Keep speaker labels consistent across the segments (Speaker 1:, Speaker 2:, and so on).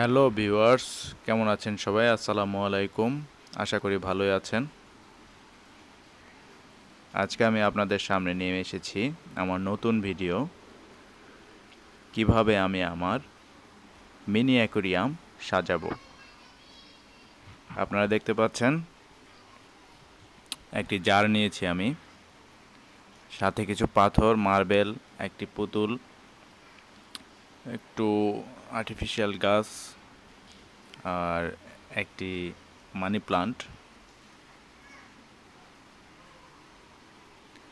Speaker 1: hello viewers কেমন আছেন সবাই আসসালামু আলাইকুম আশা করি ভালোই আছেন আজকে আমি আপনাদের সামনে নিয়ে এসেছি আমার নতুন ভিডিও কিভাবে আমি আমার মিনি অ্যাকোরিয়াম সাজাবো আপনারা দেখতে পাচ্ছেন একটি জার নিয়েছি আমি সাথে কিছু পাথর মার্বেল একটি পুতুল একটু আর্টিফিশিয়াল গাছ আর একটি মানি প্লান্ট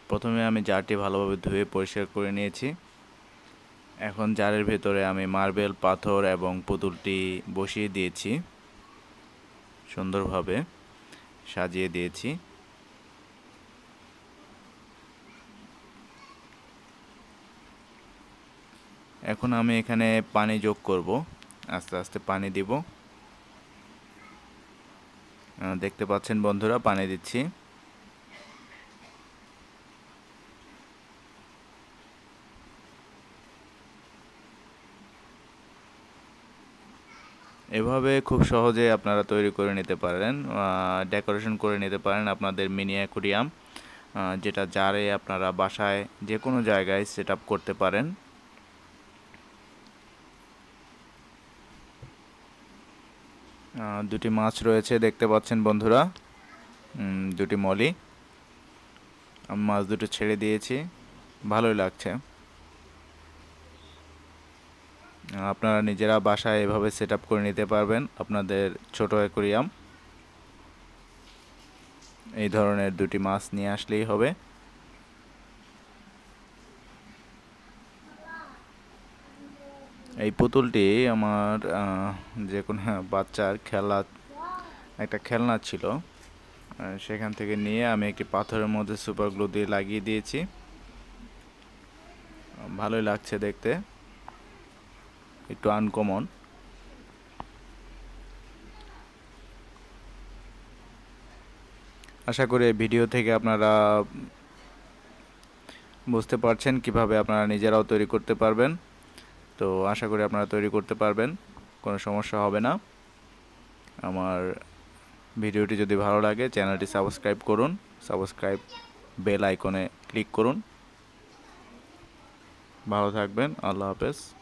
Speaker 1: প্রথমে আমি জারটি ভালোভাবে ধুয়ে পরিষ্কার করে নিয়েছি এখন জারের ভেতরে আমি মার্বেল পাথর এবং পুতুলটি বসিয়ে দিয়েছি সুন্দরভাবে সাজিয়ে দিয়েছি এখন আমি এখানে পানি যোগ করব আস্তে আস্তে পানি দিব দেখতে পাচ্ছেন বন্ধুরা পানি দিচ্ছি এভাবে খুব সহজে আপনারা তৈরি করে নিতে পারেন ডেকোরেশন করে নিতে পারেন আপনাদের মিনি অ্যাকুরিয়াম যেটা জারে আপনারা বাসায় যে কোনো জায়গায় সেট করতে পারেন দুটি মাছ রয়েছে দেখতে পাচ্ছেন বন্ধুরা দুটি মলি আমি মাছ দুটো ছেড়ে দিয়েছি ভালোই লাগছে আপনারা নিজেরা বাসায় এভাবে সেট করে নিতে পারবেন আপনাদের ছোট অ্যাকোরিয়াম এই ধরনের দুটি মাছ নিয়ে আসলেই হবে এই পুতুলটি আমার যে কোনো বাচ্চার খেলা একটা খেলনা ছিল সেখান থেকে নিয়ে আমি একটি পাথরের মধ্যে সুপার গ্লু দিয়ে লাগিয়ে দিয়েছি ভালোই লাগছে দেখতে একটু আনকমন আশা করি ভিডিও থেকে আপনারা বুঝতে পারছেন কিভাবে আপনারা নিজেরাও তৈরি করতে পারবেন তো আশা করি আপনারা তৈরি করতে পারবেন কোনো সমস্যা হবে না আমার ভিডিওটি যদি ভালো লাগে চ্যানেলটি সাবস্ক্রাইব করুন সাবস্ক্রাইব বেল আইকনে ক্লিক করুন ভালো থাকবেন আল্লাহ হাফেজ